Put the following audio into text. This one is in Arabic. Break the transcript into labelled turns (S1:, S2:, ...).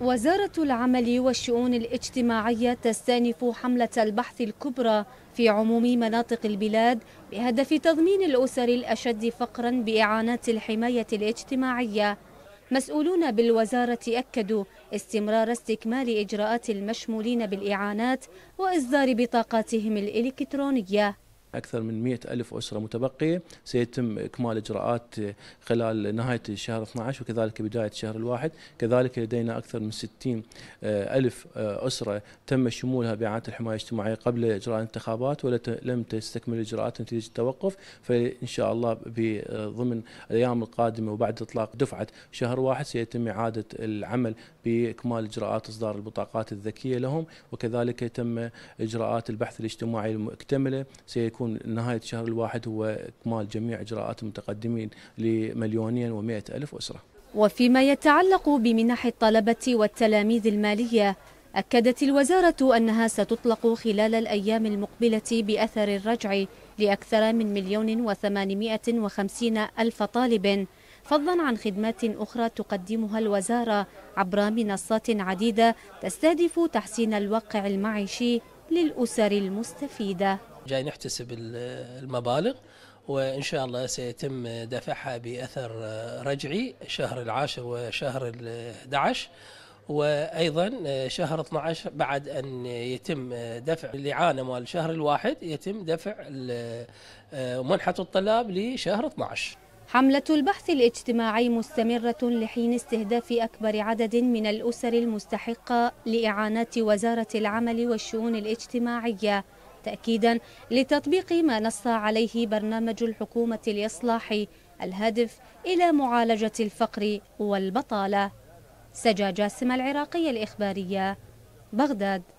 S1: وزارة العمل والشؤون الاجتماعية تستأنف حملة البحث الكبرى في عموم مناطق البلاد بهدف تضمين الأسر الأشد فقرا بإعانات الحماية الاجتماعية مسؤولون بالوزارة أكدوا استمرار استكمال إجراءات المشمولين بالإعانات وإصدار بطاقاتهم الإلكترونية
S2: أكثر من 100 ألف أسرة متبقية سيتم إكمال إجراءات خلال نهاية شهر 12 وكذلك بداية شهر الواحد كذلك لدينا أكثر من 60 ألف أسرة تم شمولها بإعادة الحماية الاجتماعية قبل إجراء الانتخابات ولم تستكمل الإجراءات نتيجة التوقف فإن شاء الله ضمن الأيام القادمة وبعد إطلاق دفعة شهر واحد سيتم إعادة العمل بإكمال إجراءات إصدار البطاقات الذكية لهم وكذلك تم إجراءات البحث الاجتماعي المكتملة سيكون يكون نهاية شهر الواحد هو إكمال جميع إجراءات المتقدمين لمليونين ومائة ألف أسرة
S1: وفيما يتعلق بمنح الطلبة والتلاميذ المالية أكدت الوزارة أنها ستطلق خلال الأيام المقبلة بأثر الرجع لأكثر من مليون وثمانمائة وخمسين ألف طالب فضلا عن خدمات أخرى تقدمها الوزارة عبر منصات عديدة تستهدف تحسين الواقع المعيشي للأسر المستفيدة
S3: جاي نحتسب المبالغ وإن شاء الله سيتم دفعها بأثر رجعي شهر العاشر وشهر الدعش وايضا شهر 12 بعد ان يتم دفع الاعانه مال شهر الواحد يتم دفع منحه الطلاب لشهر 12
S1: حملة البحث الاجتماعي مستمرة لحين استهداف أكبر عدد من الأسر المستحقة لإعانات وزارة العمل والشؤون الاجتماعية تأكيدا لتطبيق ما نص عليه برنامج الحكومة الإصلاحي الهدف إلى معالجة الفقر والبطالة سجا جاسم العراقية الإخبارية بغداد